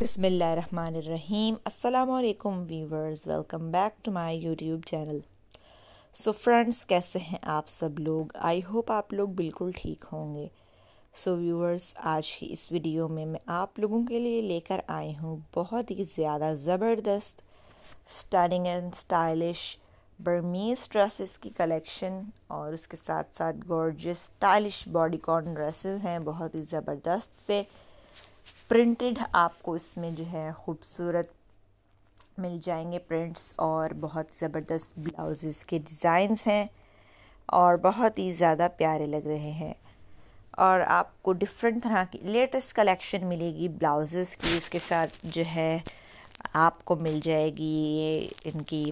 बिसमीम अल्लाम viewers welcome back to my YouTube channel so friends कैसे हैं आप सब लोग आई होप आप लोग बिल्कुल ठीक होंगे सो so, व्यूवर्स आज की इस वीडियो में मैं आप लोगों के लिए लेकर आई हूँ बहुत ही ज़्यादा ज़बरदस्त stunning and stylish Burmese dresses की कलेक्शन और उसके साथ साथ गॉर्जियस स्टाइलिश बॉडीकॉन ड्रेसेस हैं बहुत ही ज़बरदस्त से प्रिंटेड आपको इसमें जो है ख़ूबसूरत मिल जाएंगे प्रिंट्स और बहुत ज़बरदस्त ब्लाउज़ के डिज़ाइंस हैं और बहुत ही ज़्यादा प्यारे लग रहे हैं और आपको डिफरेंट तरह की लेटेस्ट कलेक्शन मिलेगी ब्लाउज़ की उसके साथ जो है आपको मिल जाएगी ये इनकी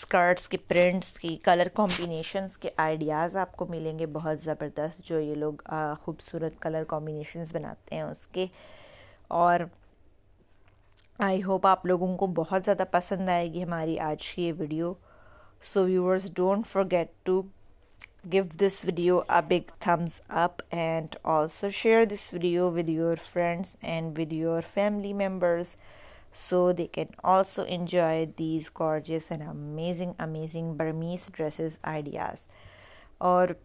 स्कर्ट्स के प्रिंट्स की कलर कॉम्बिनेशंस के आइडियाज़ आपको मिलेंगे बहुत ज़बरदस्त जो ये लोग ख़ूबसूरत कलर कॉम्बिनेशंस बनाते हैं उसके और आई होप आप लोगों को बहुत ज़्यादा पसंद आएगी हमारी आज की ये video so viewers don't forget to give this video a big thumbs up and also share this video with your friends and with your family members so they can also enjoy these gorgeous and amazing amazing Burmese dresses ideas और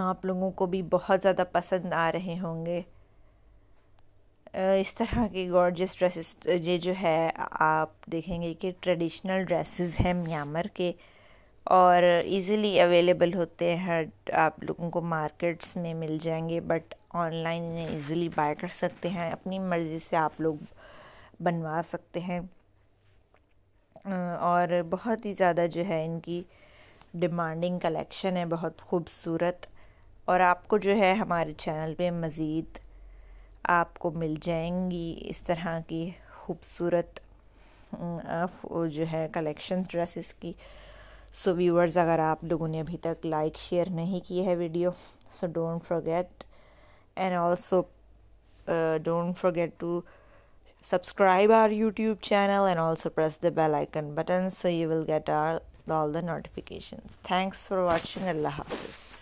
आप लोगों को भी बहुत ज़्यादा पसंद आ रहे होंगे इस तरह की गॉर्जियस ड्रेसेस ये जो है आप देखेंगे कि ट्रेडिशनल ड्रेसेस हैं म्यांमार के और इजीली अवेलेबल होते हैं हर आप लोगों को मार्केट्स में मिल जाएंगे बट ऑनलाइन इन्हें इजीली बाय कर सकते हैं अपनी मर्ज़ी से आप लोग बनवा सकते हैं और बहुत ही ज़्यादा जो है इनकी डिमांडिंग कलेक्शन है बहुत खूबसूरत और आपको जो है हमारे चैनल पे मज़ीद आपको मिल जाएंगी इस तरह की खूबसूरत जो है कलेक्शन ड्रेसेस की सो so व्यूअर्स अगर आप लोगों ने अभी तक लाइक शेयर नहीं किया है video so don't forget and also don't forget to subscribe our YouTube channel and also press the bell icon button so you will get our all the notification thanks for watching अल्लाह हाफिज़